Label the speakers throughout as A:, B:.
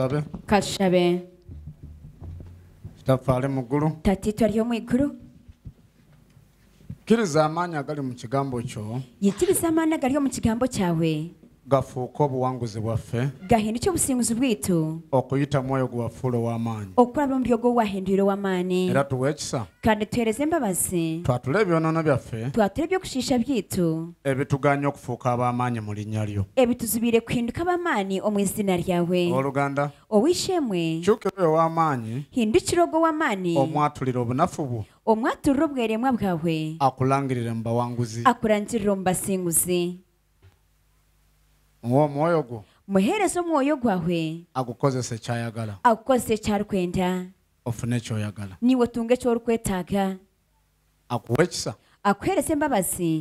A: tusabe katushabe kitaffe ali muggulu
B: tatiito ali omwiggulu
A: kkiriza amaanyi agali mu kigambo kyo
B: yikkiriza amaanyi agali omu kigambo kyawe
A: gafuuka obuwanguzi bwaffe
B: gahinduka obusinguzi bwitu
A: okuyita mwoyo gwe wafuula ow'amaanyi
B: okulaba omubiri ogwo wahinduire ow'amaanyi era
A: tuwa ekisa
B: kandi tuhereze embabazi
A: twatula ebyonoono byaffe
B: twatula ebyokushiisha byitu
A: ebituganye okufuuka ab'amaanyi mu linnya lyo
B: ebituzibire kuhinduka ab'amaanyi omu izina ryawe
A: oluganda owishemwe kyukira oyo ow'amaanyi hindukira ogwo ow'amaanyi omwatulira obunafu bwo
B: omwatulira obweremwa bwawe
A: akulangirire mu bawanguzi
B: akurangirira omu basinguzi
A: omwoyo gwo
B: muheereza omwoyo gwawe
A: akukozesa ekyayagala
B: akukozesa ekyarikwenda
A: ofune ekyoyagala
B: niwe otunga ekyorikwetaaga
A: akuwa ekisa
B: akuheereza embabazi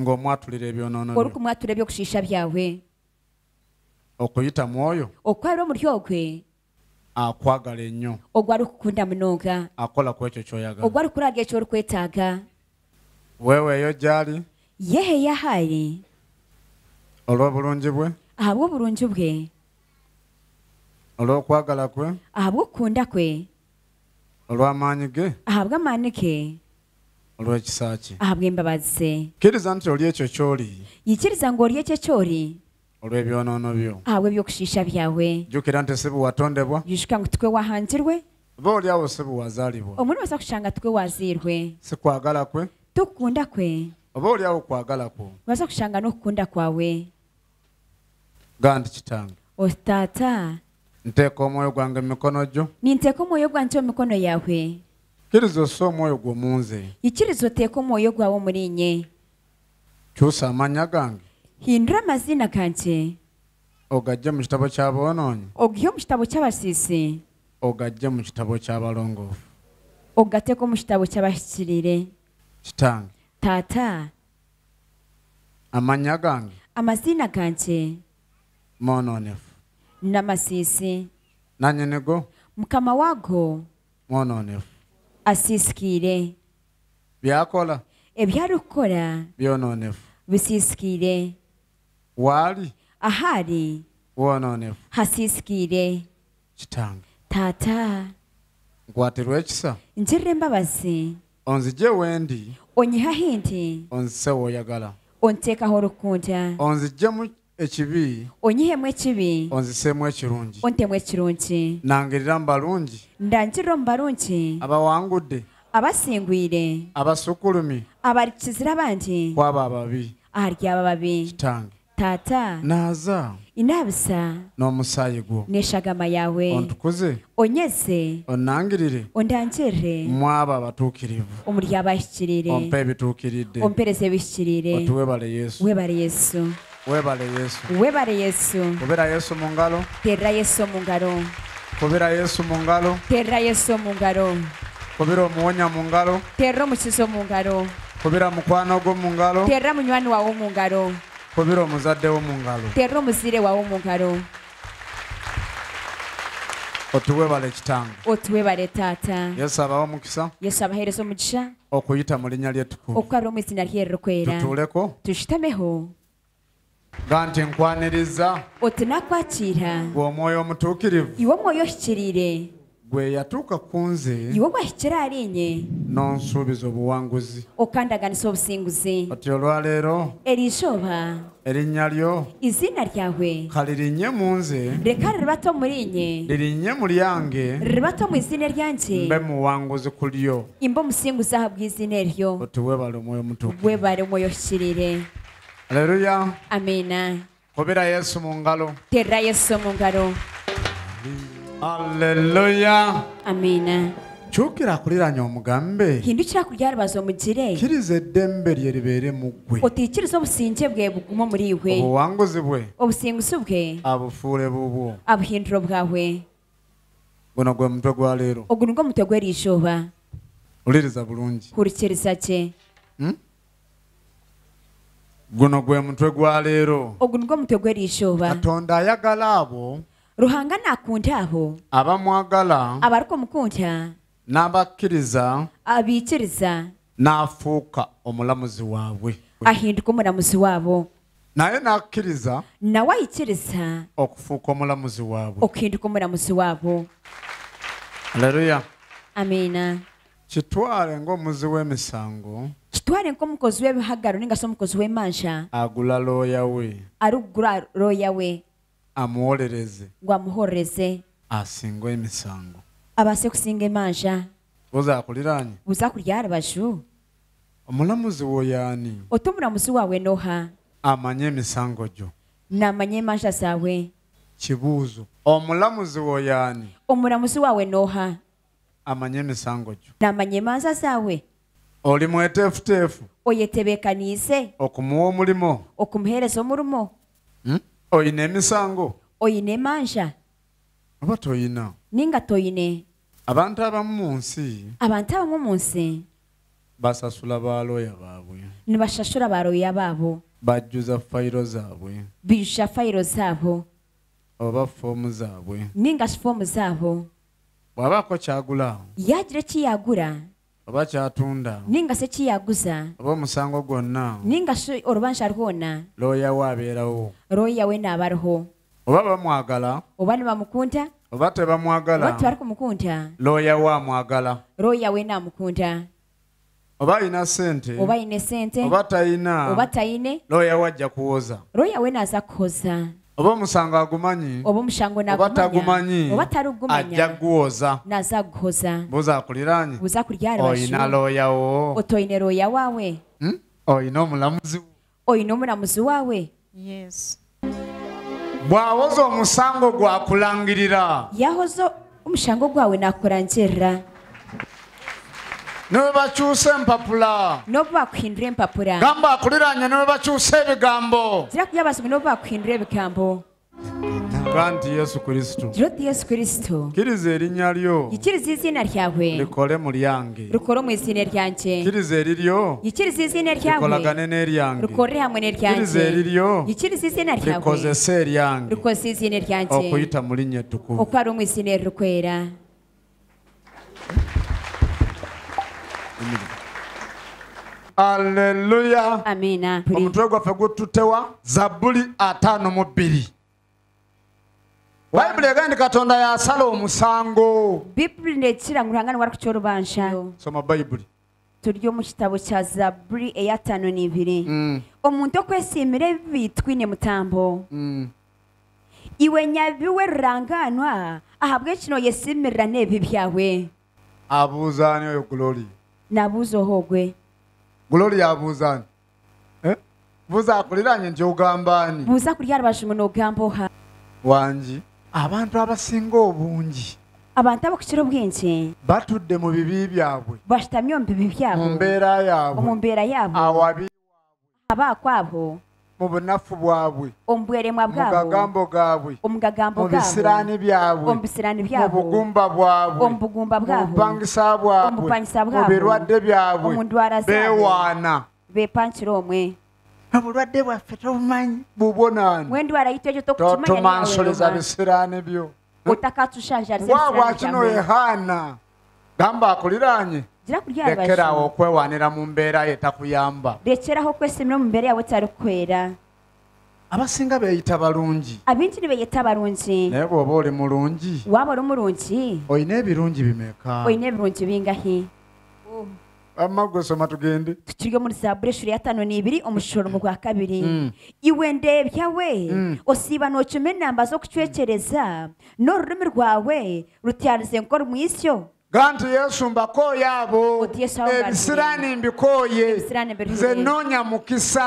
A: ngaomwatulira ebyonono orikumwatura
B: ebyokushiisha byawe
A: okuyita mwoyo
B: okwabira omuri ogwe
A: akwagala ennyo
B: ogw arikukunda munonga
A: akola ku ekyo kyoyagala ogw
B: arikukurarya ekyorikwetaaga
A: weweeyo gyali
B: yeheyahari
A: olw'obulungi bwe
B: ab'obulungi bwe
A: olw'okwagala kwe
B: ab'okkunda kwe
A: olw'amaanyi ge
B: abw'amaanyi ke
A: olw'ekisa ki
B: abw'embabazise
A: kkiriza nti oli ekyo ky'oli
B: yikiriza ng'oli ekyo ky'oli
A: olw'ebyonoono byo
B: abwe ebyokushiisha byawe
A: jjukira nti si buwatondebwa jjukira ngu tukwe wahangirwe oba oli awo si buwazaalibwa
B: omuli wasa kushanga tukwe wazirwe
A: si kwagala kwe tukukunda kwe oba oli awo kwagala kwo
B: wasa kushanga n'okukunda kwawe
A: nga ndi kitange
B: otaata
A: nteeka omwoyo gwange mumikono gyo
B: ninteeka omwoyo gwa nti omumikono yaabwe
A: kiriza osa omwoyo gwomunze
B: ikiriza oteeka omwoyo gwawe omuri nye
A: kyusa amanya gange hindura amazina gange ogagye mu kitabo kyaboononyi
B: ogihe omu kitabo kyabasiisi
A: ogagye mu kitabo kyabalongoofu
B: ogateeka omu kitabo kyabahikirire kitange taata
A: amanya gange
B: amazina gange
A: mwononefu
B: namasisi
A: nanyenego
B: mukama wago mwononefu asisikire byakola ebyari kukora
A: byononefu
B: bisisikire waali ahari
A: wononefu
B: hasisikire kitange taata
A: nkwatirwa ekisa
B: ngirira embabasi
A: onzije wendi
B: onyihahinti
A: onzise woyagala
B: onteekaho orukukunta
A: onzijemu ekibi
B: onyihemu ekibi
A: onziseemu ekirungi
B: ontemu ekirungi
A: nangiriramu barungi
B: ndangirira omu barungi abawangudde abasingwire abasukulumi abarikizire abandi kwaba ababi ahari aba babi kitange taata
A: naaza
B: inaabisa
A: n'omusaayi gwo
B: neeshagama yaawe
A: ontukuze onyeze onnangirire
B: ondangirire
A: mwaba abatuukirivu
B: omuri abahikirire ompa
A: ebituukiridde
B: ompereza ebihikirire
A: otuwebale yesu
B: webale yesu, Otuwe
A: webale yesu
B: webale yesu
A: kubera yesu mu ngalo
B: terra yesu mu ngalo
A: kubera yesu mu ngalo
B: terra yesu mu ngalo
A: kubera omuwonya mu ngalo
B: terra omusizo mu ngalo
A: kubera mukwano gwo mu ngalo
B: terra munywani wawo mu ngalo
A: kubera omuzadde wo mu ngalo
B: terra omuzire wawo mu ngalo
A: otuwebale kitange
B: otuwebale taata
A: yesu abawe omukisa
B: yesu abahereza omugisha
A: okuyita mu linnya lyetukuu
B: okukara omu izina ryerirokwera tutuuleko tushitameho
A: nga nti nkwaniriza
B: oti nakwakira
A: gwe omwoyo omutuukirivu
B: iwe omwoyo ohikirire
A: gwe yatuuka ku nze iwe
B: gwahikire arinye
A: nonsuubiza obuwanguzi
B: okandaganisa obusinguzi
A: oti olwaleero
B: eriishoba
A: erinnya lyo
B: izina ryawe
A: kalirinnye mu nze
B: reka riribate omurinye
A: lirinnye mu lyange
B: riribate omu izina ryange
A: mbe muwanguzi kulyo
B: imbe omusinguzi aha bw'izina eryo
A: otiwebale omwoyo mutuku
B: webale omwoyo ohikirire
A: Aleluya.
B: Amina.
A: Kubira Yesu mungalo.
B: Tera Yesu mungalo.
A: Aleluya. Amina. kyukira kuliranya omugambe
B: hindukira kulya rubaza omugire
A: kiriza eddembe lye ribeere mu ggwe
B: otiikiriza obusinge bwe bugume muri ihwe
A: obuwanguzi bwe
B: obusingusi bwe
A: abufuure bubwo
B: abuhindura bwawe
A: guno gwe mutwe gwa leero
B: ogu nigwo mutwe gw'eriizooba
A: uliriza bulungi
B: kurikiriza kye
A: hmm? guno gwe mutwe gwaleero
B: ogu nigwo mutwe gw'eriizooba katonda ayagala abo ruhanga naakunta aho
A: abamwagala
B: abarukomukunta
A: n'abakkiriza
B: abiikiriza
A: naafuuka omulamuzi waabwe
B: ahinduka omulamuzi
A: waabo naye naakkiriza nawe ayikiriza okufuuka omulamuzi waabwe
B: okuhinduka omulamuzi waabo aleluya amiina
A: kitwale ng'omuzi w'emisango
B: kitwale nk'omukozi w'ebihagaro ninga somukozi w'emansha
A: agula looya we
B: arugura looya we
A: amuwolereze
B: ngu amuhorereze
A: asingwe emisango
B: abase kusinga emansha
A: buzakuliraanye
B: buza kuly arubaju
A: omulamuzi woyaani
B: oti omuramuzi waawe noha
A: amanye emisango gyo
B: naamanye emansha zaawe
A: kibuuzo omulamuzi woyaani
B: omuramuzi waawe nooha
A: amanye emisango gyo
B: namanye emansa saawe
A: oli mweteefuteefu
B: oyetebekaniise
A: okumuwa omulimu okumuheereza omurumo hmm? oyina emisango
B: oyina emansha
A: oba toyina
B: ninga toyine
A: abantu abamu mu nsi
B: abantu abamu mu nsi
A: basasula balooya baabwe
B: nibashashura balooya baabo
A: bajjuza fayiro zaabwe
B: bijusha fayiro zaabo
A: oba foomu zaabwe
B: ninga fomu zaabo
A: bw'abaako kyagula
B: yagira kiyagura
A: oba kyatunda
B: ninga se kiyaguza
A: oba omusango gwonna
B: ninga se olubansha lwona
A: looya we abeerawo
B: looya we naabaruho
A: oba bamwagala
B: oba nibamukunta
A: oba tebamwagala
B: tebalikumukunta
A: looya we amwagala
B: looya we naamukunta
A: oba ayina sente oba
B: ayina sente oba
A: tayina oba tayine looya we ajja kuwoza
B: looya we naaza kukoza
A: oba omusango agumanyi
B: oba omusango nagumanyi oba tarugumanya ajja
A: guwoza
B: nazaguhoza
A: buza kuliranye
B: buza kulyara oyina
A: loya wo
B: otoyine loya wawe
A: hmm? oyina omulamuzi
B: oyina omulamuzi wawe
C: yes
A: bwawoza omusango gwakulangirira
B: yahoza omusango gwawe nakurangirira
A: niwe bacyuse empapula
B: nobu bakuhindura empapula gamba
A: akuliranye niwe ebigambo
B: zira kuyabasomye nobu bakuhindura ebigambo
A: kandi yesu kristo jiroti yesu kristo kiriza erinnya lyo
B: yikiriza izina ryawe
A: rikole mu lyange
B: rukore mu izina ryanjye
A: kiriza eriryo
B: yikiriza izina ryawe rikolagane n'eryange rukore hamwe n'eryange kiriza eriryo yikiriza izina ryawe rikozese eryange rikoze izina ryanjye okuyita mu linnya okwari mu izina
A: aleluya omutwe gwaffe gututewa zabbuli ataano mu bbiri bayibuli egaa ndi katonda yasala omusango
B: bibuli nekirangulanga niwali ku kyolubansha soma bayibuli tuli omu kitabo kya zabbuli eyataano nibiri mm. omuntu okwesiimira ebibi twine mutambo mm. iwe nyabiwe ruranganwa ahabwekino yesiimirira n'ebibi byawe
A: abuuzaani oyo glory
B: nabuuza oho ogwe
A: gloria abuuza ni eh? buuza akuliranye nti ogambaani
B: buuza kuli arubaju ngu noogamba oha
A: wangi abantu abasinga obungi abantu abakukira obwingi batudde mu bibi byabwe
B: bashutami omu bibi byabwe mumbeera yaabwe omu mbeera yaabwe awabi abaakw abo mu bunafu bwabwe omubuweremwa bwabwe mugagambo gaabwe omugagambo mubisirani byabwe omubisirani byabwe mubugumba bwabwe bwabwe mubupangisa bwabwe omubupangisa bwabwe byabwe omundwara zaabwe omwe obulwadde
A: bwaffe tobumanyi bubonaani bisirani byo
B: utakatushanjariza
A: yehaana gamba akuliranye
B: okwewanira
A: mu mbeera etakuyamba
B: lekeraho okwesimira mu mbeera yawe tarikwera
A: abasinga beeyita balungi
B: abingi nibeyita balungi naye
A: bwoba oli mulungi waba oli mulungi oyina ebirungi bimeka oyina
B: ebirungi bingahi
A: amagosoma tugende
B: tukiri omuri zaburi eshuro yatano nibiri omushoro mu gwa kabiri mm. iwe ndebya we mm. osiba nocuma enamba z'okucwekereza n'orurimi rwawe rutyarize nkora mwisyo kandi yesu mbakoye abo ebisirani mbikoye nze noonya mukisa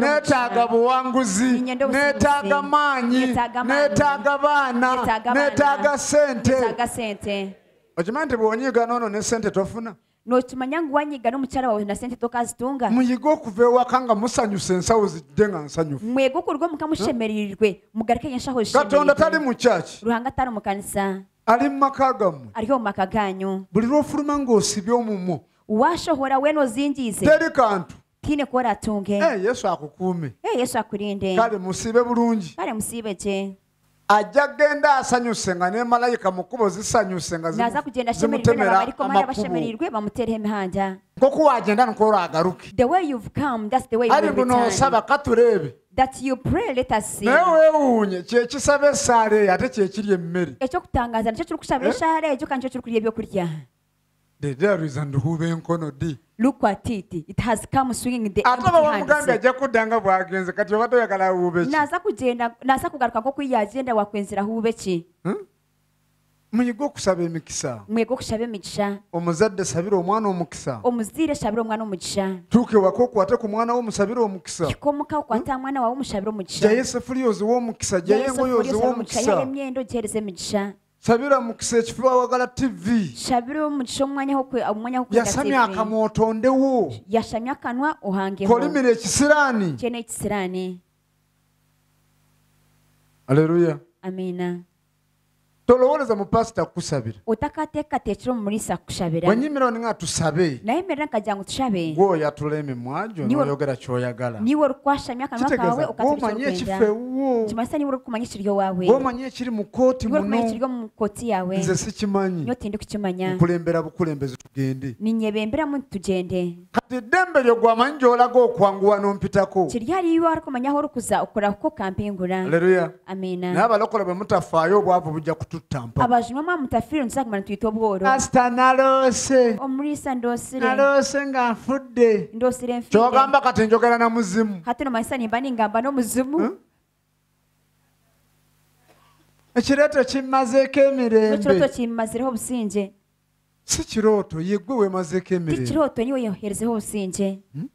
B: neetaaga buwanguzi neetaaga amaanyi neetaaga baana neetaaga
A: sente okimanyi nti bw'onyiiga noono ne sente tofuna
B: nokimanya ngu wanyiga n'omukyala wawe na sente tokazitunga muyige
A: okuva ewaka nga musanyusa ensawo zijje nga nsanyufu
B: mwege okurwa muka mushemererirwe mugarike enshaho katonda tali
A: mu kyaki
B: ruhanga atari mu kanisa ali mu maka gamwe ariho mu maka ganyu
A: buri lwofuluma ng'osibye omumwo
B: washohora wena ozingiize teri kantu tine koratunge hey, eh, yesu akukuume hey, eh, yesu akulinde kale musiibe bulungi kale musiibe gye
A: ajja genda asanyuse nga ne mukubo zisanyuse nga naza kugenda shemerera shemerirwebaliko mara bashemerirwe
B: bamutereho emihanja
A: nkokuwagenda nkoolwo agaruke the way you've come that's the way you ali guno osaba katureebe
B: that you pray let us see naye
A: weewuunye kye essaala eyo ate kye emmere
B: ekyokutangaza nakyo kiri eh? essaala eyo kandi kyo kiri ebyokulya Look at it. It has come
A: swinging the empty hands.
B: kugenda naza kugaruka nko kwiya hube ki? Hmm?
A: muyige okusaba emikisa
B: mwege okusaba emigisha
A: omuzadde sabira omwana omukisa
B: omuziire sabira omwana omugisha
A: tuuka ewaka okwate ku mwana we omukisa hika
B: omuka okwate aha mwana wawe omusabire omugisha jayo
A: esefuriya oziwe omukisa jayo engoyi oziwe omukisa yayo
B: emyenda ogihereza emigisha
A: sabira mukisa ekifo awagala tivi
B: sabira omugisha omwanya omwanya yasamya akamwa
A: otondewo
B: yashamya akanwa ohangeho kolimira
A: ekisiraani
B: kyene ekisiraani aleluya amina
A: tolowooleza mupasita kukusabira
B: otakateekateekiro mumulisa kukusabira bwe
A: nyimirao ninga tusabe
B: naye merera nkagira ngu tushabe
A: gwoyo atula emimwa gyo noyogera kyoyagala
B: niwe olukwashamya akanwa kawe okatwomanye ekifo ewwo kimanyisa niwe olukumanya ekiri owawe gwomanye ekiri mu kooti munomanye ekiri mu kooti yawe nze sikimanyi nyo tindi kukimanya
A: nkulembera bukulembeze tugende
B: ninyebemberamu tugende
A: kati eddembe lyo gwamanyi gy'olaga okwanguwa n'ompitako kiri haliyo
B: arikumanyaho olukuza okukolakuko kampingula aleluya amiina naye
A: abalokola bwe mutafaayo obwavu bujja kutu
B: tutampaomulisandosirenalose nga nfudde kyogamba
A: kati njogera na
B: muzimu ate nomanyisanimba ningamba nomuzimu
A: ekirooto kimmazeeko
B: emirembeekirooto kimmazireho obusinge
A: si kirooto yegwe weemazeeko emirembe
B: kirooto niwe yoherezeho obusinge
A: hmm?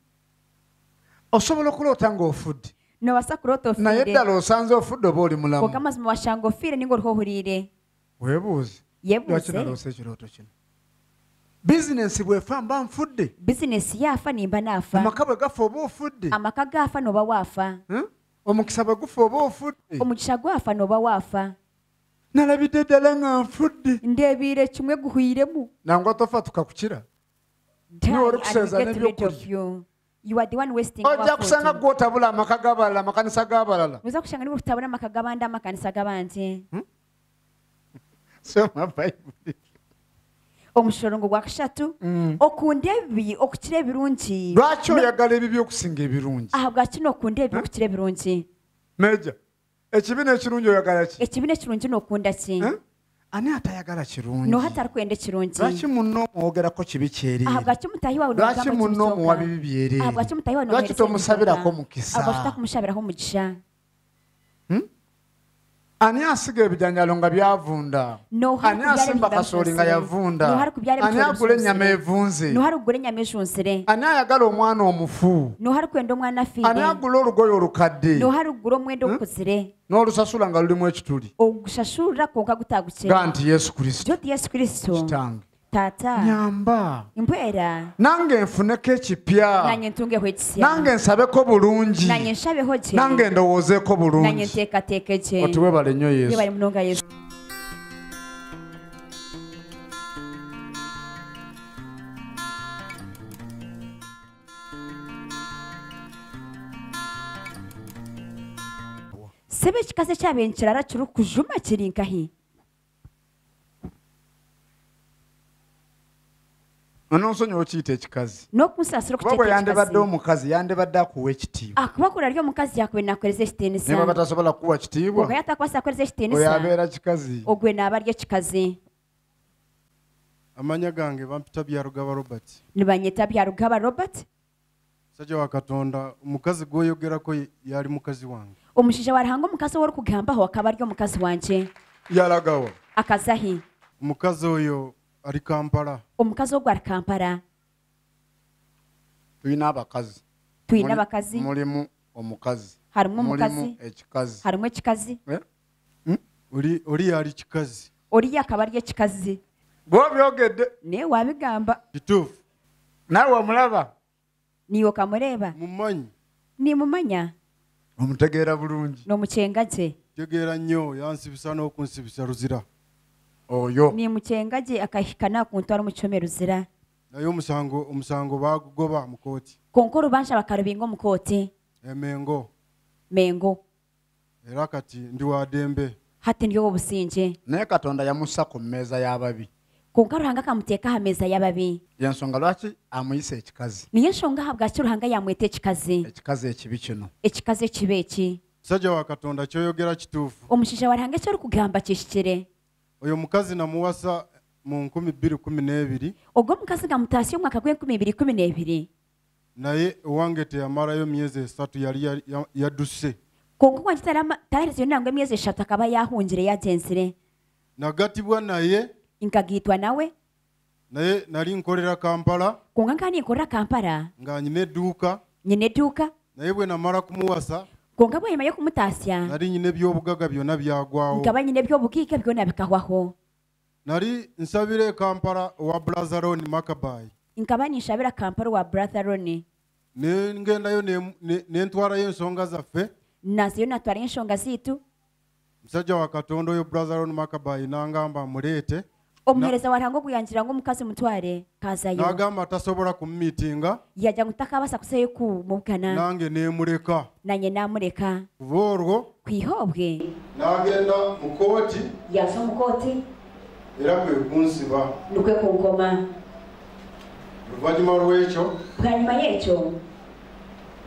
A: osobola okuloota ngaofudde
B: nobasakulo tofire naye ddala
A: osanze ofudde oba oli mulamu kwokka
B: mazima washanga ofiire ninga oliho ohulire
A: weebuuze lwaki naloose ekirooto kino
B: bizinesi bwefa mba nfudde bizinesi yaafa nimba naafa amaka bwe gafa oba ofudde amaka gaafa noba waafa omukisa bwe gufa oba ofudde omukisa gwafa noba waafa
A: nalabidde ddala nga nfudde ndeebiire kimwe guhwiremu nangwa tofa tukakukira niwe olikuseeza n'ebyokulya
B: ojja kusanga
A: gwotabula amaka gabalala makanisa gabalala
B: omusolongo gwa kusatu hmm. okunda ebibi okukira ebirungi lwaki oyagala
A: ebibi okusinga ebirungi
B: ahabwaki nokunda ebibi hmm? okukira ebirungi meja ekibi n'ekirungi oyagala ki ekibi n'ekirungi nokunda ki hmm?
A: ani atayagala kirungi
B: nohatarkwenda kirungi lwaki
A: muno omwogera ko kibi kyereerelwaki
B: ah, munno omuwa bibi byereere ah, lwaki tomusabirako mukisa ah,
A: ani asiga ebijanjalo nga byavunda
B: ani asimba kasooli nga yavunda ani agula ennyama evunze ani ayagala omwana
A: omufu ani agula olugoye olukadde
B: hmm?
A: n'olusasula nga lulimu ekituli ga nti yesu kristo kitange
B: tata nyamba mpwera
A: nange nfuneko ekipya nanye
B: ntungeho ekisya nange nsabeko
A: bulungi nanye
B: nshabeho gye nange ndowoozeeko bulungi nanye nteekateeke gye otiwebale nnyo yesu yebale munonga yesu sebe ekikasa kyab'enkirara kiri okujuma kiri nkahi
A: n'onsonyiwa okiyita ekikazi
B: n'okumusasula
A: kuba bwe yandibadde omukazi yandibadde akuwa ekitiibwa
B: akubakula ah, lyo omukazi yakuba enakuweereza ekitiinisa naye baba
C: tasobola kukuwa kitiibwa oga
B: yatakwasa kuweereza ekitiinisa oyo
C: abeera kikazi
B: ogwe naaba lyo kikazi
C: amanya gange bampita bya rugaba robert
B: nibanyeta bya rugaba robert
C: musajja wa katonda omukazi gwoyogerako yali mukazi wange
B: omushaija warihanga omukazi oworikugambaho akaba ari omukazi wanje
C: yaragawa akazahi omukazi oyo ali kampala
B: omukazi ogwo ali kampala
C: tuyina abakazi tuyina abakazi mulimu omukazi
A: harimu omukazi ekikazi harimu ekikazi eh? hmm? oliyo ali
B: kikazi oliyo akaba ali ekikazi gwobyogedde naye wabigamba kituufu
C: naawe wamulaba
B: niwe okamureeba mumanyi nimumanya
C: omutegeera bulungi
B: n'omukyenga kye
C: ntegeera nnyo yansibisa n'okunsibisa luzira oyo
B: nimukyengaje akahikana kuntwara mu cyumweru zira
C: nayo umusango umusango mu koti
B: konko rubansha bakarubinga mu koti
C: emengo eh, mengo era kati ndi wa dembe
A: hati ndiyo obusinje naye katonda yamussa ku mmeeza y'ababi
B: konka ruhanga akamuteeka aha meeza y'ababi
A: yensonga
C: lwaki amuyisa ekikazi
B: niyo ensonga aha bwaki ruhanga yamweta ekikazi
C: ekikazi ekibi kino
B: ekikazi ekibi eki
C: musajja wa katonda kyoyogera kituufu
B: omushaija wa ruhanga eki orikugamba kihikire
C: oyo mukazi namuwasa mu nkumi bbiri kumi n'ebiri
B: ubwo mukazi nga mutashye umwaka gw'enkumi ibiri kumi n'ebiri
C: naye owange teyamarayo myezi esatu yali yaduse
B: konka wange taraherezeyo nangwe emyezi eshatu akaba yahungire yagenzire
C: nagatibwa naye
B: nkagitwa nawe
C: naye nali nkolera kampala
B: konka nka ninkolera kampala
C: nga nyina edduuka nyina edduuka naye bwe namala kumuwasa gonga bwe yo kumutasya nari nyine bugaga byona byagwaho ngaba
B: nyine bukike byo bikahwaho
C: nari nsabire kampara wa brazaroni makabai
B: nkaba nishabira kampara wa brazaroni
C: nengendayo nentwarayo ensonga zaffe
B: natwara yo ensonga zitu
C: musajja wa katonda oyo brazaroni makabai nangamba muleete
B: omuhereza warangwa kuyangira ngo mukazi mutware kazayo nagamba
C: atasobora kumitinga
B: yajya ngutakabasa kuseyo kumubwana nange
C: nemureka
B: nanye namureka kuva kwihobwe
C: nagenda mukoti
B: yasa mukoti
C: era kwe kunsiba
B: nukwe kunkoma
C: oluvanyuma lwekyo
B: bwanyuma yekyo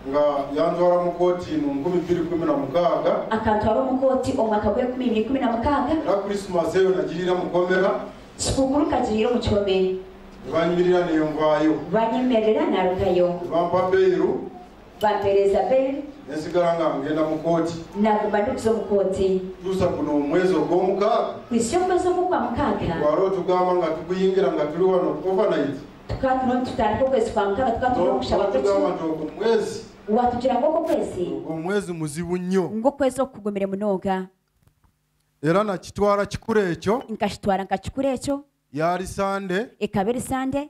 C: nga yantwara mukoti mu nkumi bbiri kumi na mukaaga
B: akantwara omukoti omwaka gwe ekumi bbiri kumi na mukaaga era
C: krisimas eyo nagirira mukomera
B: sikukulu kaziyire omu kyobere
C: neyonvayo lwanyemerera narugayo lwampa beiru bampereza beiru nesigala nga ngenda mukoti
B: kooti ndikuza omu kooti
C: guno omwezi ogw'omukaaga
B: kwisi omwezi ogwogwa mukaaga
C: twali otugamba nga tuguyingira nga tuli wano overnight
B: tutandika okwezi kwa mukaaga okushaba nti ogwo mwezi watugira ng'ogwo kwezi ogwo
C: mwezi muzibu nnyo
B: okukugumire
C: era nakitwara kikura ekyo
B: nkakitwara kikuru ekyo
C: yari sande
B: ekaba eri sande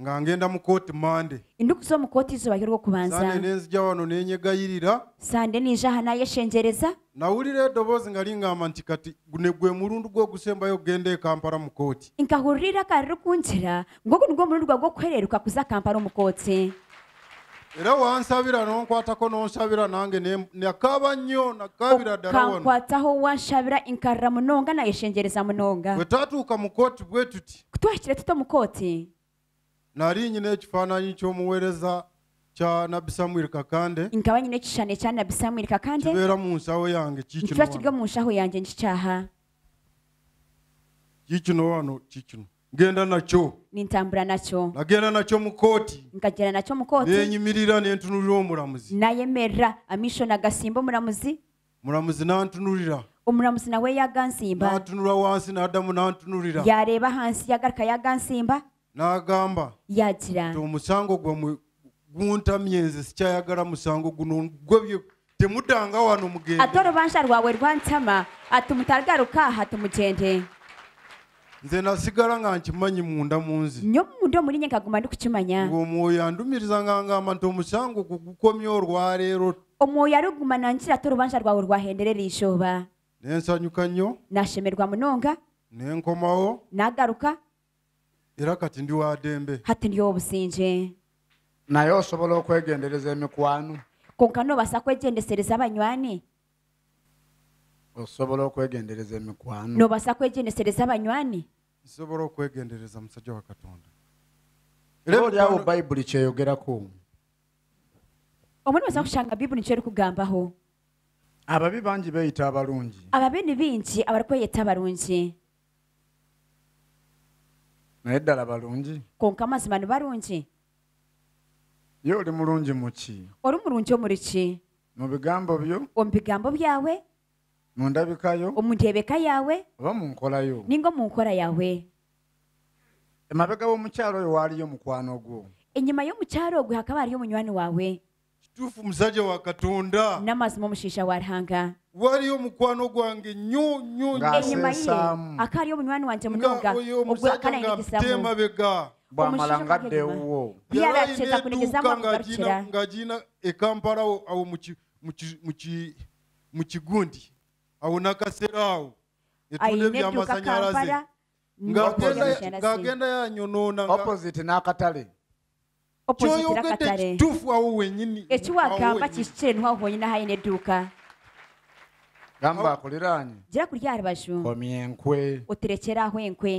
C: nga ngenda mu kooti mande
B: ndikuza omu kooti izooba ry'orwokubanza
C: sande wano nenyegayirira
B: sande ninja aha nayeshengyereza
C: nawulira edoboozi nga lingamba nti kati negwe murundi gwogusembayo kugenda ekampala mu kooti
B: nkahurira akariri kungira ngogu nigwo murundu gwa gwokuhereruka kuza kampala omu kooti
C: era wansabira nonkwatako nonsabira nange nakaba nnyo nakabira ddala wano
B: kankwataho wanshabira inkarra munonga nageshengereza munonga bwe
C: twatuuka mu kooti bwe tuti twahikire mu kooti nali nyina ekifaananyi ky'omuweereza kya kakande
B: nkaba nyina
C: mu yange kikino
B: mu yange nkikyaha
C: kikino wano kikino ngenda nakyo
B: nintambula nakyo
C: nagenda nakyo mu kooti
B: nkagera nakyo mu
C: nenyimirira nentunulira omulamuzi
B: nayemerera amisho nagasimba omulamuzi
C: omulamuzi nantunulira
B: omulamuzi nawe yagansimba
C: natunula wansi naddamu nantunulira
B: yareba hansi yagaruka yagansimba
C: n'agamba
B: yagira
C: nti omusango gwe guntamye nze sikyayagala musango guno gwe temudanga wano mugende ate
B: olubansha lwawe rwantama ati mutagaruka aha tumugende
C: nze nasigala nga nkimanyi munda munzi
B: nyo munda omulinye nkaguma ndi kukimanya
C: ng'omwoyo andumiriza nga ngamba nti omusango gugukomya olwaleero
B: omwoyo aruguma nankira ate orubanza rwawe rwahenderera eizooba
C: ne nsanyuka nnyo
B: nashemerwa munonga ne nkomawo nagaruka
C: era kati ndi wa hati ndi
B: obusinje
A: naye osobola okwegendereza emikwano
B: konka noobaasa kwegendesereza abanywani
C: osobola okwegendereza emikwano nobasa
B: kwegendesereza abanywani
C: nsobola okwegendereza musajja wa katonda olyawo bayibuli kyeyogeraku
B: omuli basa kushanga bibuli nikyo erikugambaho
A: ababi bangi beyita abalungi
B: ababi ni bingi abarikweyeta abarungi
A: naye ddala balungi
B: konka amazima ni barungi
A: ye oli mulungi muki
B: ori murungi omuri ki mu bigambo byo omu bigambo byawe mundabikayo omuntebeka yaawe oba munkolayo ninga omunkola yaawe
C: emabega w'omukyalo oyo waaliyo omukwano gwo
B: enyuma y'omukyalo ogwe hakaba aliyo omunywani waawe
C: kitufu musajja wa katonda
B: n'amazima omushiisha wa ruhanga
C: waliyo omukwano gwange nnyo nnyo enyumaye
B: akaba aliyo omunywani wange munoga ogwakanaigisamuemabega
C: bwamala ngaddewo yalinetuuka ng'agiina ekampalawo awo mu kigundi awunakaserawo etunde ayina ebyoka by'amasanyalaze kampala ng'agenda yanyonoona opposite n'akatale
B: opposite kyoyogedde akatale kituufu awo wenyini ekiwagamba kikikire niho aho honyine hayina edduuka
A: gamba akuliraanye gira kuri aha rubaju komya enkwe
B: oterekeraho enkwe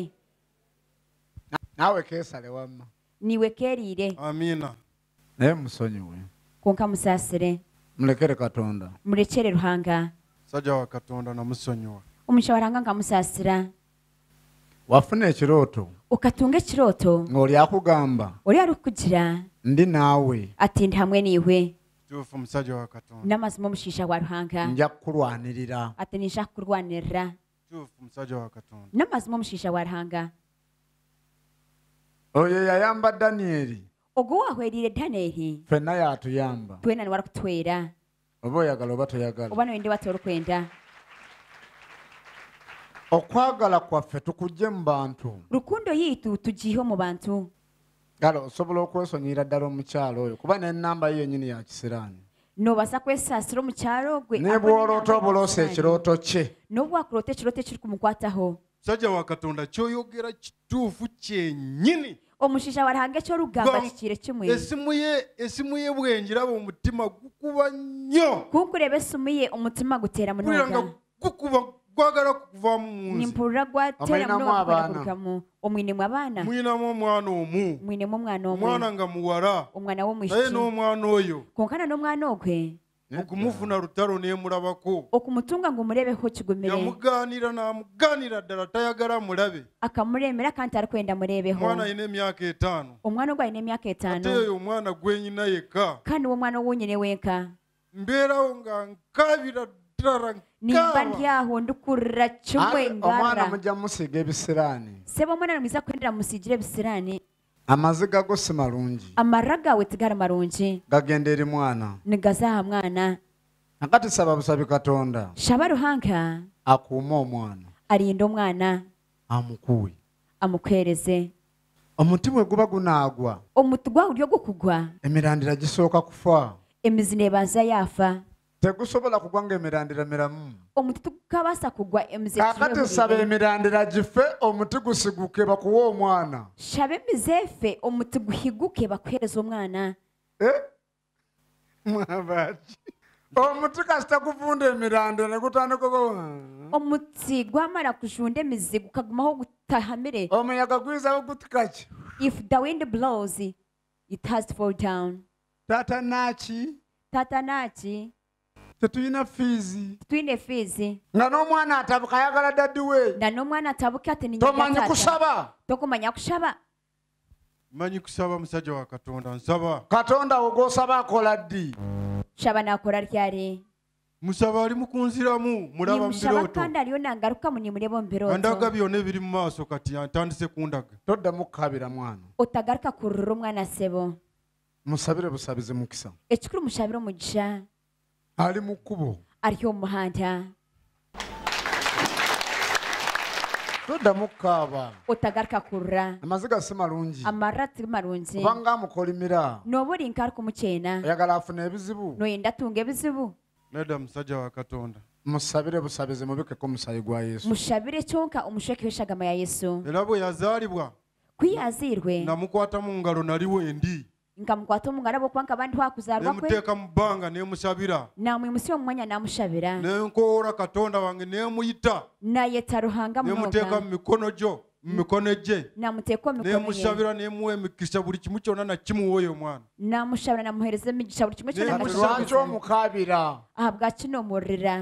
B: naawe keesale wamma niwe keeriire amina
C: naye musonyiwe
B: konka musaasire
C: mulekere katonda
B: murekere ruhanga
C: sajja wa katonda namusonyiwa
B: omushawaranga nkamusaasira
A: wafuna ekirooto
B: okatunga ekirooto
A: ng'oli akugamba
B: oli arikugira
A: ndi naawe
B: ati ndi hamwe niiwe
A: kituufu omusajja wa katonda
B: n'amazima omushiisha wa ruhanga
A: nja kukulwanirira
B: ati ninja kukurwanirira
C: kituufu omusajja wa
A: katonda
B: n'amazima omushiisha wa ruhanga
A: oyo yayamba daniyeri
B: ogwo wahwerire daniyeri
A: ffenna yatuyamba
B: twena niwarikutwera
A: oba oyagala oba toyagala
B: oba noyendewa tolukwenda
A: okwagala kwaffe tukugye mu bantu
B: rukundo yiitu
A: tugiihe omu bantu gala osobola okwesonyiira ddala omukyalo oyo kuba nenamba yo yenyini ya kisiraani
B: nobasa kwesaasira omukyalo gwe nibwoloota obuloosa ekirooto kye nobwakuloota ekirooto ekiri kumukwataho
C: musajja wa katonda kyoyogera kituufu kyenyini omushaija warihanga eky'orugamba kikire
B: kimwe esimu
C: ye esimu ye bwengeraba omutima gukuba nnyo
B: kunkureba esimu ye omutima gutera munonga gwagara kuvamu munsi nimpurira gwatera munongakurugamu omwinemu abaana mwinamu
C: omwana omu
B: mwinemu omwana omwe omwana nga
C: muwara omwana w'omwishiki naye n'omwana oyo konkana
B: n'omwana ogwe
C: okumufuna lutalo neemulabako okumutunga ng'omureebeho kigumire yamugaanira n'amugaanira ddala tayagala amulabe
B: akamuremera kandi tarikwenda mureebeho omwana
C: alina emyaka etaano
B: omwana ogwo ayine emyaka etaano ate eyo
C: omwana gwenyina yekka
B: kandi omwana owunyine wenka mbeerawo
C: nga nkaabira ddala
B: nimba ndyaho ndikurra kimwe ngara omwana
A: mujja musiga ebisiraani
B: seba omwana mwiza kwendera musigire ebisirani
A: amaziga go marungi malungi
B: amara gawe tigara malungi
A: gagenda eri mwana
B: nigazaha mwana
A: nakati sababu busabi katonda
B: shaba ruhanga
A: akuume omwana
B: arinda omwana
A: amukui
B: amukereze
A: omuti we guba gunagwa
B: omuti gwawe uryo gukugwa
A: emirandira gisooka kufa
B: emizi yafa
A: tegusobola kugwanga emirandira miramu
B: omuti tegukabasa kugwa emize kakati saba
A: emirandira gife omuti gusiguke bakuwa omwana
B: shaba emize efe omuti guhiguke bakuhereza omwana
A: eh? mwabaki omuti kasita guvunda emirandira negutandika
B: omuti gwamara kujunda emizi gukagumaho gutahamire omuyaga gwizaho gutikaki if the wind blows it has to fall down tata naki tata naki tetulina fiizi tetulina efiizi nga n'omwana atabuka ayagala daddiwe na n'omwana atabuka ati nitomanyi kusaba tokumanya kusaba
C: manyi kusaba musajja wa katonda nsaba katonda wo gosaba akola ddi
B: saba nakora lyare
C: musaba ali mukunziramu mulaba mubirotoanda
B: aliyo nangaruka munimuleba omubirooto andaga
C: byona ebiri mu maaso kati antandise kundaga toddamu kukabira mwana
B: otagaruka kurura omwana sebo
C: musabire busabize mukisa
B: ekikuru musabire omugisha
C: ali
A: mu kkubo
B: ari omuhanda toddamu kukaaba otagaruka kurra amaziga si malungi amarra ti malungi kubanga
A: amukolimira
B: nooba oli nka oyagala afuna ebizibu noyenda atunga ebizibu
C: nedda musajja wa katonda musabire busabizi mubikeko omusayi gwa yesu
B: mushabire kyonka omushwekesha weshagama ya yesu
C: era bwe yazaalibwa kwiyazirwe namukwata mu ngalo nali wendi
B: nga mukwata omungalo bwokubanga abandi hakuzarwa
C: kwe nemusabira
B: namwimusiba omu namushabira
C: nenkoora katonda wange nemuyita
B: nayeta ruhanga nemuteeka
C: mu mikono gyo mu mikono gye
B: nemusabira
C: nemuwa emikisa buli kimu kyonna nakimuwa oyo omwana
B: namushabira namuhereza emigisha buli kimwe kyonalwaki
C: omukabira aha bwa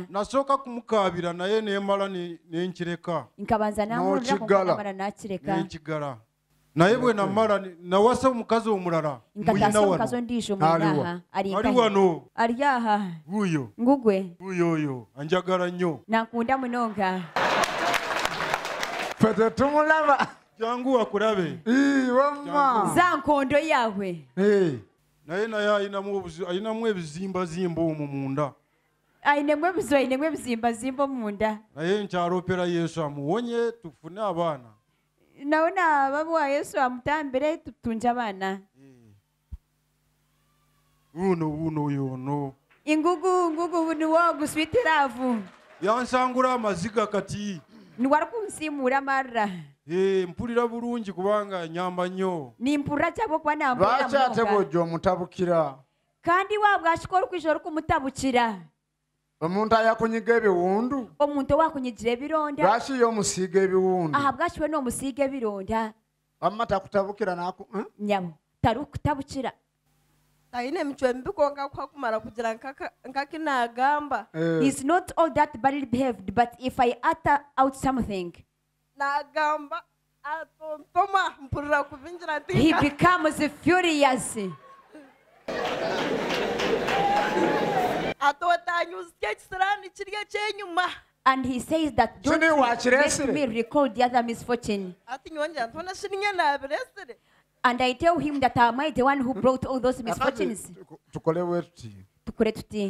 C: nasooka kumukabira naye nemala nenkireka
B: nkabanza namulira kumala
C: nayebwe namara nawe asa omukazi omulala nkatasa omukazi ondiijo omulalaha
B: ali wano ali aha ngugwe
C: guyo oyo anjagala nnyo
B: nankunda munonga
C: ffe tetumulaba jangu wakulabe
B: wamma yaabwe
C: naye naye ayinamu ebizimbazimba omwo munda
B: ayinemu ebizo ayinemu ebizimbazimba omunda
C: naye nkyalopera yesu amuwonye tufune abaana
B: naona babu yesu bamutambire tutunje abana
C: buno mm. buno yono
B: ingugu ngugu buniwo guswitira avu
C: yansangura amaziga kati
B: niwarukunsimura amarira
C: mpulira bulungi kubanga nyamba nnyo
B: nimpurira cyangwa kuba nambura bacyatebojja
C: omutabukira
B: kandi wabwashikora ku ijoro kumutabukira
A: omuntu ayakunyiga ebiwundu
B: omuntu owakunyigira ebironda lwaki
A: ye omusiiga ebiwundu aha
B: bwaki we n'omusiiga ebironda wamma takutabukira naku hm? nyamu
D: tarikutabukira aine emicwe mibi kwonka kwakumara kugira nkakinaagamba
B: eh. is not all that badly behaved but if i utter out something naagamba atontoma mpurira kubingira nti he becomes furious
D: And he
B: says that don't make me recall the other misfortune. And I tell him that am I the one who brought all those misfortunes?
A: tukole tuti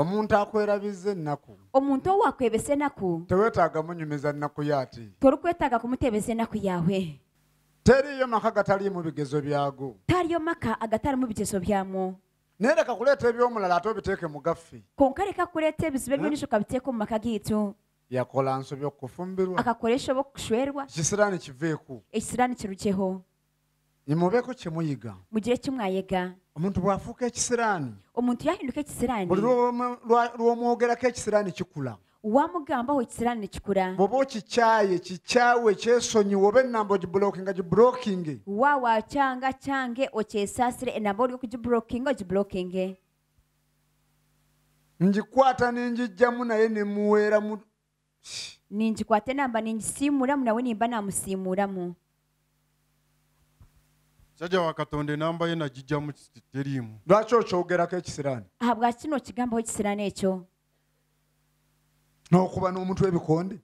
A: omuntu akwerabiza ennaku omuntu owakwebesa ennaku teweetaaga munyumiza nnaku ye ati
B: tolikwetaaga kumutebeza ennaku yaabwe
A: teriyo maka gataliimu bigezo byago
B: taliyo maka agatalimu bigezo byamu
A: naye leka kuleeta eby'omulala ate obiteeke mu gaffe
B: konka leka kuleeta ebizibu eby'onisho eh? ukabiteeka omu maka giitu
A: yakola nsobi okufumbirwa
B: akakola eshobo okushwerwa
A: ekisiraani kiveeko
B: ekisiraani kirukeho
A: nimubeeko kye muyiga
B: mu gihe ki mwayega
A: omuntu bw'afuuka ekisiraani
B: omuntu yahinduka ekisiraani buli
A: lw'omwogerako ekisiraani kikula wamugamba wekisira nekikura oba okikyaye kikyawe kyesonyiwe oba enamba ogibulokinga gibulokinge
B: waawa kyanga kyange okyesaasire enamba oli okugibulokinga ogibulokinge
A: ngikwata ningijjamu naye nemuweeramu
B: ningikwata enamba ningisiimuuramu nawe nimba namusiimuuramu
C: jaja wakatonda enamba ye nagijjamu teriimu lwaki okyogerako ekisiraani
B: ahabwakino okigambaho ekisiraani ekyo
C: n'okuba n'omuntu w'ebikonde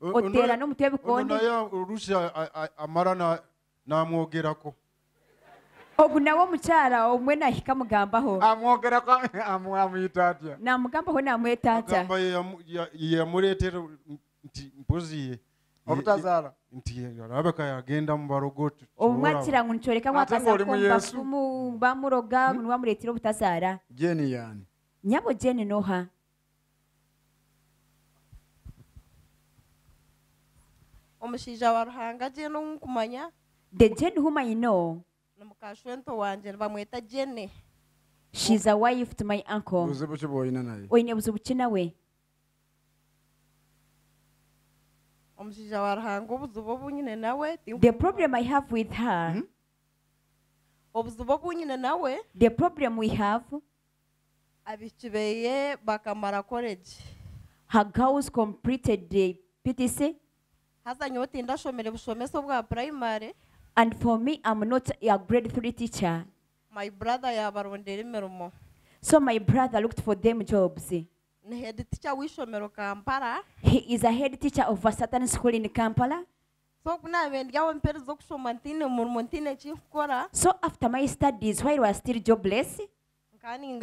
C: oteera n'omuntu w'ebikonde naye oluusi amala n'amwogerako
B: obu nawe omukyala omwe nahika amugambaho amwogerako amuyita atya namugambaho namweta atya
C: yeyamuleetera nti mpozi ye obutazaala nti arabeka yagenda mu barogoti obumwakira
B: ngu nicyoreka mwakasakomubamuroga niwamureetera hmm? obutazaara
C: jeni yani
B: nyabo jeni noha
D: the
B: jen whom i know
D: mukashwento wanje bamweta jene
B: she's a wife to my uncle nawe
D: nawe the
B: problem i have with her hmm? the problem we have
D: her girls completed the ptc
B: and for me i'm not a grade 3 teacher
D: my brother yabarondera imirimo
B: so my brother looked for them jobs he is a head teacher of a certain school in kampala
D: so so after
B: my studies while was still jobless i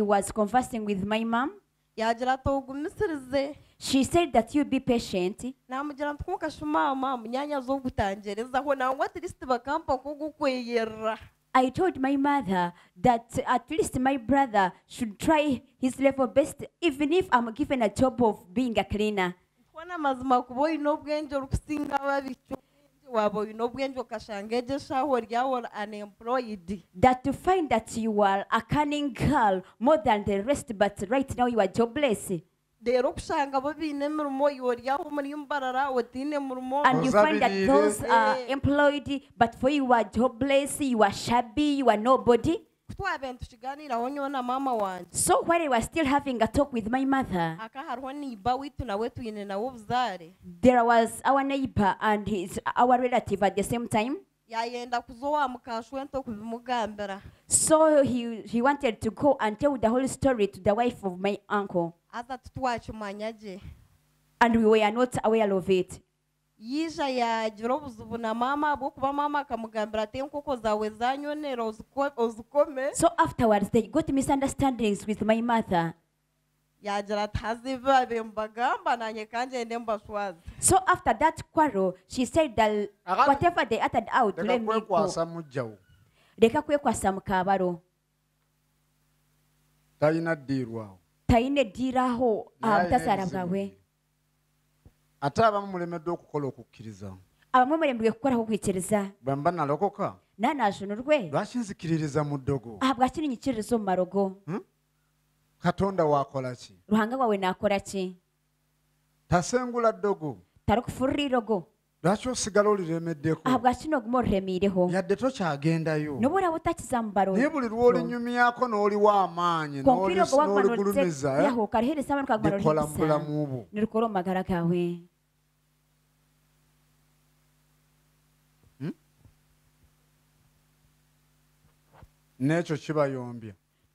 B: was conversing with my mom she said that you be patient.
D: I'm namugira nti kumukasha maama mu myanya z'okutangyerizaho nangwa at least bakampa nk'ogukwegerera
B: I I told my mother that at least my brother should try his level best, even if I'm given a job of being a cleaner.
D: That to find that you are a cunning girl more than the rest, but right now you are jobless yoryaho muri and you find that those are
B: employed but for you are jobless you are shabby you are nobody so while i was still having a talk with my mother there was our neighbor and his our relative at the same time so he, he wanted to go and tell the whole story to the wife of my uncle. And we were not aware of it.
D: na
B: so afterwards they got misunderstandings with my mother
D: yagira ati mbagamba nanye
B: so after that quarrel she said that whatever they uttered out let me
A: go
B: leka kwekwasa mu kabalo
A: talina ddiirwawo
B: talina eddiiraho obutasaala ah, bwabwe
A: abamu mulemeddwa okukola okukkiriza
B: abamwe ah, mulemberwe kukolako okwikkiriza
A: bwe nalokoka naanasonolwe lwaki nzikiririza mu ddogo
B: abwaki ah, ninyikiririza omu marogo
A: hmm? katonda wakolaki
B: ruhanga wawe nakora ki
A: tasengula ddogo tarikufurira irogo lwaki osigala oliremeddeko ahabwaki noguma oruremiireho yadde tokyagendayo
B: noba oraba otakiza mu baroyye buli
A: lwolinyumyako n'oliwo amaanyi nooligulumiza
B: eh? ikola mu bulamu bwo nirukora omu magara gaawe
A: hmm? n'ekyo kibayombya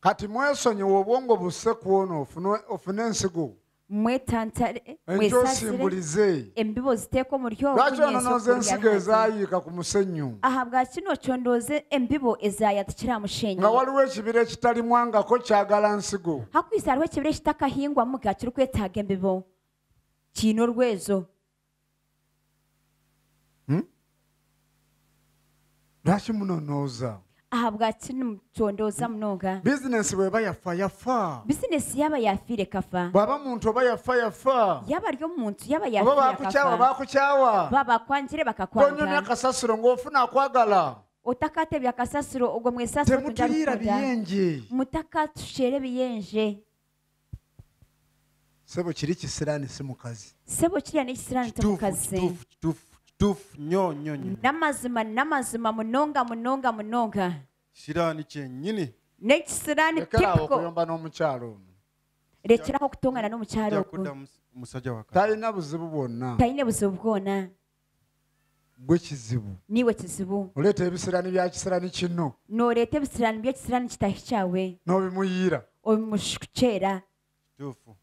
A: kati mwesonyiwa obwongo busse kwono ofune ensigo mwetantaleenkyosimbulize
B: embibo ziteeka omulyolwaki ononooza ensigo ezaayiika
A: ku musenyu
B: ahabwa kino kyondooze embibo ezaayatikira musenyu nga waliwo
A: ekibira ekitalimwangako kyagala nsigo
B: hakwise hariho ekibira ekitakahingwamu ga kirikwetaaga embibo kiine orwezo
A: hmm? lwaki munonooza hmm?
B: aha bwakiri mutondoza munoga hmm.
A: bizinesi bweba yafa yafa
B: bizinesi yaba yafire kafa
A: bwaba omuntu oba yafa yafa
B: yaba ry omuntu yaba yafa oba bakukyawa
A: bakukyawa
B: babakwanjire bakakwanga bonyona
A: akasasiro ng'ofuna akwagala
B: otakatebya akasasiro ogwo mwesasiro temutuyira biyenje tushere ebiyenje
C: sebo kiri kisirani si mukazi
B: sebo kiriya n'ekisirani temukazi kituufu
C: kituufu kituufu nnyo
B: n'amazima n'amazima munonga munonga munonga
C: kiraani kyennyini
B: n'ekisiraani okuyomba
C: n'omukyalo
B: lekeraho okutongana n'omukyalo
C: buzibu bwonna
B: talina buzibu bwona
A: gwe kizibu
B: niwe kizibu
A: oleeta ebisirani bya kisirani kino
B: nooleeta ebisirani byekisirani kitahi kyawe
C: n'obimuyiira
B: obimukyera
C: kituufu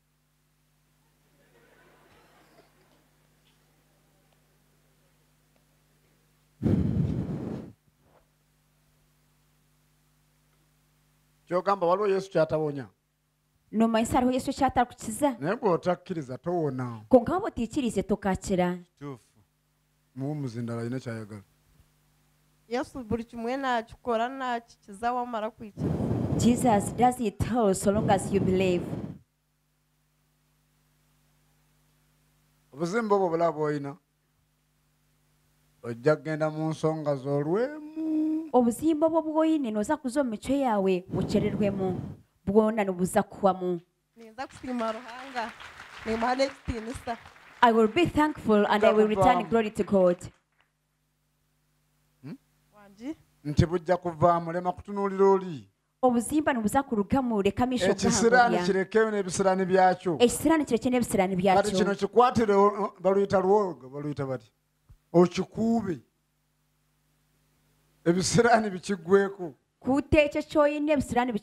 A: kyogamba waliwo yesu kyatawonya
B: nomanyisa hariho yesu ekyatarikukiza
A: naye gwe otakkiriza towona
B: konka waba otikirize tokakira
A: muwumuzindala aine ekyayagala
D: yesu buli kimwe nakikora nakikiza
A: wamara kwikira obuzimba obwo bulaba oyina ojja kgenda mu nsonga z'olwemu
B: obuzimba bwo bwoyine noza kuza omu mico yaawe bukererwemu bwona nibuza kubamu
A: I will be thankful and I will return glory to God. Hmm? ntibujja kuvaamu lema kutunuulira oli
B: obuzimba nibuza kurugamu lekamiso ekisiraani
A: kirekeyo n'ebisiraani byakyo
B: ekisiraani kireke n'ebisiraani byakyo kino
A: kikwatire baluyita luwogo baluyita bati okikuube ebisiraani bikigweku
B: kuuta ekyo ky'oyina ebisiraani